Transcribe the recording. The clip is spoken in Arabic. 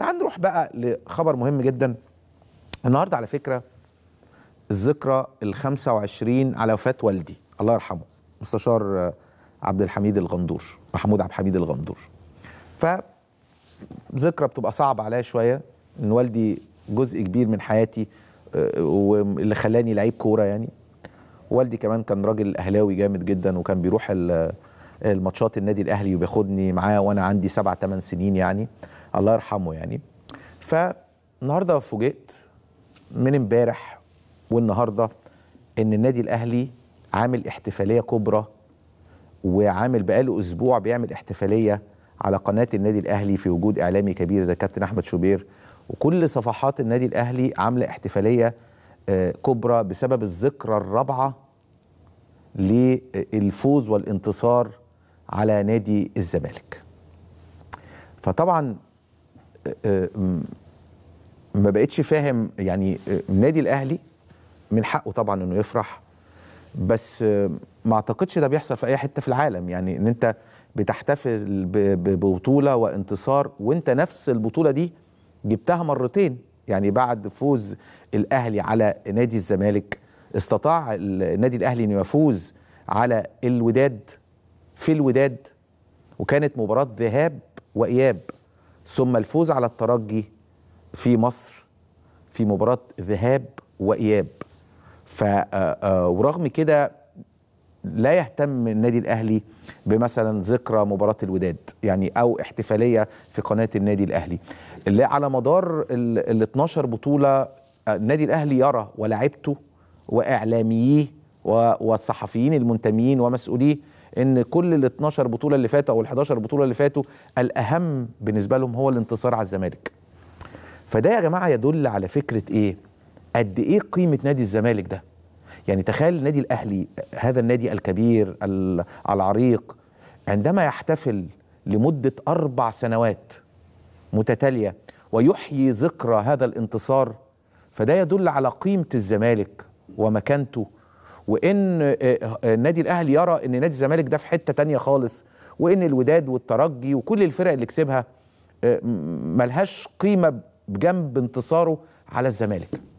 تعال نروح بقى لخبر مهم جدا النهارده على فكره الذكرى ال 25 على وفاه والدي الله يرحمه مستشار عبد الحميد الغندور محمود عبد الحميد الغندور ف ذكرى بتبقى صعبه عليا شويه ان والدي جزء كبير من حياتي واللي خلاني لعيب كوره يعني والدي كمان كان راجل اهلاوي جامد جدا وكان بيروح الماتشات النادي الاهلي وبياخدني معاه وانا عندي سبع ثمان سنين يعني الله يرحمه يعني فالنهارده فوجئت من امبارح والنهارده ان النادي الاهلي عامل احتفاليه كبرى وعامل بقاله اسبوع بيعمل احتفاليه على قناه النادي الاهلي في وجود اعلامي كبير زي كابتن احمد شوبير وكل صفحات النادي الاهلي عامله احتفاليه آه، كبرى بسبب الذكرى الرابعه للفوز والانتصار على نادي الزمالك. فطبعا ما بقتش فاهم يعني النادي الاهلي من حقه طبعا انه يفرح بس ما اعتقدش ده بيحصل في اي حته في العالم يعني ان انت بتحتفل ببطوله وانتصار وانت نفس البطوله دي جبتها مرتين يعني بعد فوز الاهلي على نادي الزمالك استطاع النادي الاهلي انه يفوز على الوداد في الوداد وكانت مباراه ذهاب واياب ثم الفوز على الترجي في مصر في مباراة ذهاب وإياب ف آه، آه، ورغم كده لا يهتم النادي الاهلي بمثلا ذكرى مباراه الوداد يعني او احتفاليه في قناه النادي الاهلي اللي على مدار ال 12 بطوله آه، النادي الاهلي يرى ولاعيبته واعلامييه والصحفيين المنتمين ومسؤوليه ان كل ال 12 بطوله اللي فاتوا او ال 11 بطوله اللي فاتوا الاهم بالنسبه لهم هو الانتصار على الزمالك فده يا جماعه يدل على فكره ايه قد ايه قيمه نادي الزمالك ده يعني تخيل النادي الاهلي هذا النادي الكبير العريق عندما يحتفل لمده اربع سنوات متتاليه ويحيي ذكرى هذا الانتصار فده يدل على قيمه الزمالك ومكانته وان النادي آه، آه، الاهلي يرى ان نادي الزمالك ده في حته تانية خالص وان الوداد والترجي وكل الفرق اللي كسبها آه، ملهاش قيمه بجنب انتصاره على الزمالك